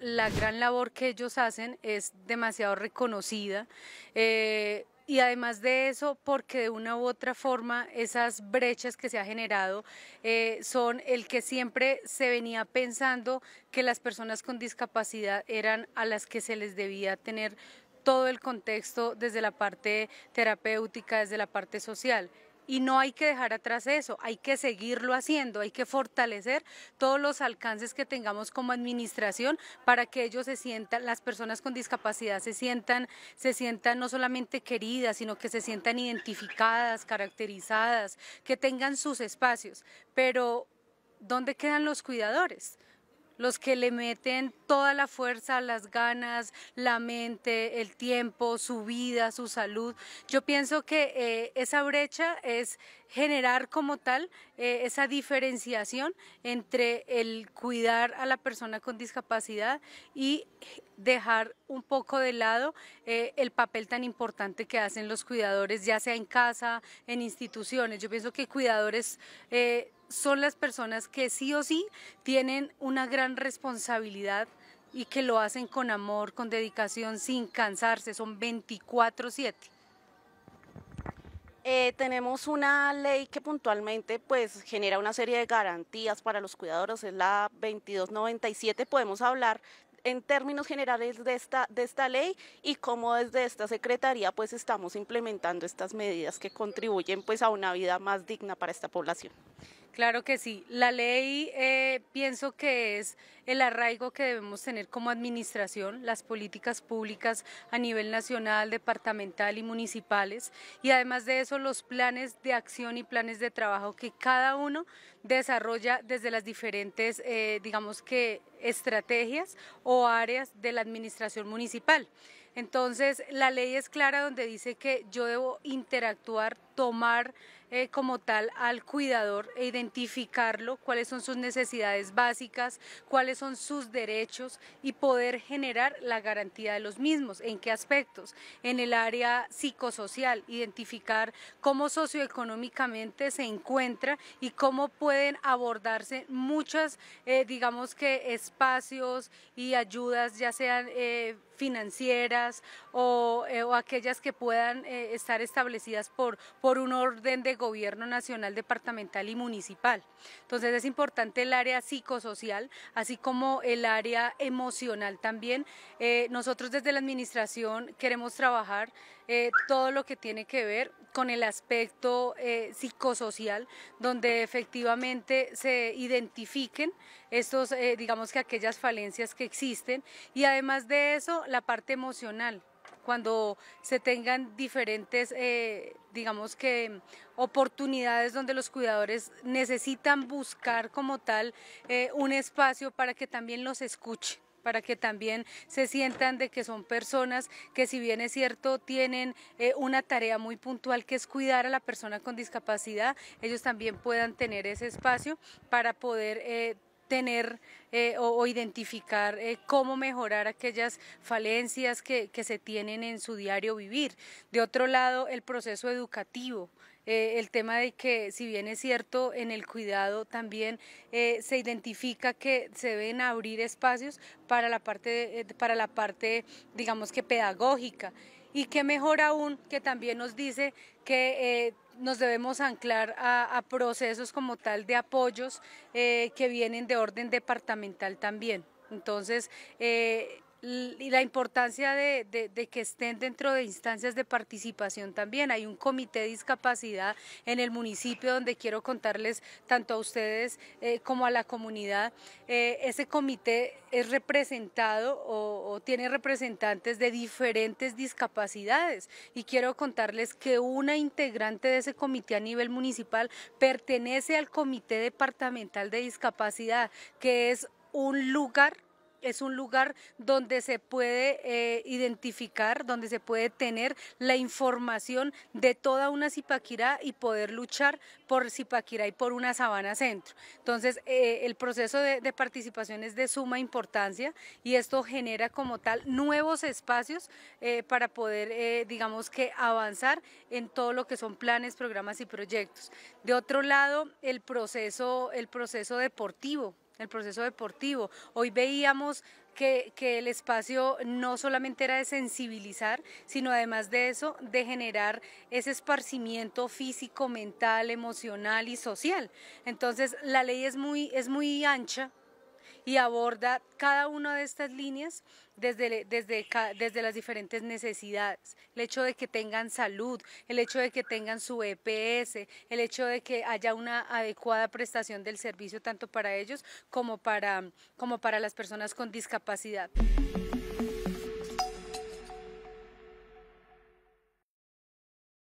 la gran labor que ellos hacen es demasiado reconocida. Eh, y además de eso, porque de una u otra forma esas brechas que se ha generado eh, son el que siempre se venía pensando que las personas con discapacidad eran a las que se les debía tener todo el contexto desde la parte terapéutica, desde la parte social y no hay que dejar atrás eso, hay que seguirlo haciendo, hay que fortalecer todos los alcances que tengamos como administración para que ellos se sientan, las personas con discapacidad se sientan, se sientan no solamente queridas, sino que se sientan identificadas, caracterizadas, que tengan sus espacios, pero ¿dónde quedan los cuidadores? los que le meten toda la fuerza, las ganas, la mente, el tiempo, su vida, su salud. Yo pienso que eh, esa brecha es generar como tal eh, esa diferenciación entre el cuidar a la persona con discapacidad y dejar un poco de lado eh, el papel tan importante que hacen los cuidadores, ya sea en casa, en instituciones. Yo pienso que cuidadores son las personas que sí o sí tienen una gran responsabilidad y que lo hacen con amor, con dedicación, sin cansarse, son 24/7. Eh, tenemos una ley que puntualmente pues genera una serie de garantías para los cuidadores, es la 2297, podemos hablar en términos generales de esta, de esta ley y cómo desde esta Secretaría pues estamos implementando estas medidas que contribuyen pues a una vida más digna para esta población. Claro que sí, la ley eh, pienso que es el arraigo que debemos tener como administración, las políticas públicas a nivel nacional, departamental y municipales, y además de eso los planes de acción y planes de trabajo que cada uno desarrolla desde las diferentes, eh, digamos que, estrategias o áreas de la administración municipal. Entonces, la ley es clara donde dice que yo debo interactuar tomar eh, como tal al cuidador e identificarlo, cuáles son sus necesidades básicas, cuáles son sus derechos y poder generar la garantía de los mismos. ¿En qué aspectos? En el área psicosocial, identificar cómo socioeconómicamente se encuentra y cómo pueden abordarse muchas, eh, digamos que, espacios y ayudas, ya sean... Eh, financieras o, aquellas que puedan estar establecidas por por un orden de gobierno nacional, departamental y municipal. Entonces es importante el área psicosocial, así como el área emocional también. Eh, nosotros desde la administración queremos trabajar eh, todo lo que tiene que ver con el aspecto eh, psicosocial, donde efectivamente se identifiquen estos, digamos que aquellas falencias que existen, y además de eso, la parte emocional cuando se tengan diferentes, eh, digamos que, oportunidades donde los cuidadores necesitan buscar como tal eh, un espacio para que también los escuche para que también se sientan de que son personas que si bien es cierto tienen eh, una tarea muy puntual que es cuidar a la persona con discapacidad, ellos también puedan tener ese espacio para poder eh, tener eh, o, identificar eh, cómo mejorar aquellas falencias que, se tienen en su diario vivir. De otro lado, el proceso educativo. Eh, el tema de que, si bien es cierto, en el cuidado también se identifica que se deben abrir espacios para la parte, para la parte digamos que pedagógica y qué mejor aún que también nos dice que eh, nos debemos anclar a, procesos como tal de apoyos eh, que vienen de orden departamental también. Entonces, eh, y la importancia de, que estén dentro de instancias de participación también. Hay un comité de discapacidad en el municipio donde quiero contarles tanto a ustedes eh, como a la comunidad. Eh, ese comité es representado o, tiene representantes de diferentes discapacidades y quiero contarles que una integrante de ese comité a nivel municipal pertenece al Comité Departamental de Discapacidad, que es un lugar es un lugar donde se puede eh, identificar, donde se puede tener la información de toda una Zipaquirá y poder luchar por Zipaquirá y por una sabana centro. Entonces, eh, el proceso de, participación es de suma importancia y esto genera como tal nuevos espacios eh, para poder, digamos que, avanzar en todo lo que son planes, programas y proyectos. De otro lado, el proceso, el proceso deportivo el proceso deportivo. Hoy veíamos que, que, el espacio no solamente era de sensibilizar, sino además de eso, de generar ese esparcimiento físico, mental, emocional y social. Entonces, la ley es muy, es muy ancha, y aborda cada una de estas líneas desde, desde, las diferentes necesidades. El hecho de que tengan salud, el hecho de que tengan su EPS, el hecho de que haya una adecuada prestación del servicio tanto para ellos como para, como para las personas con discapacidad.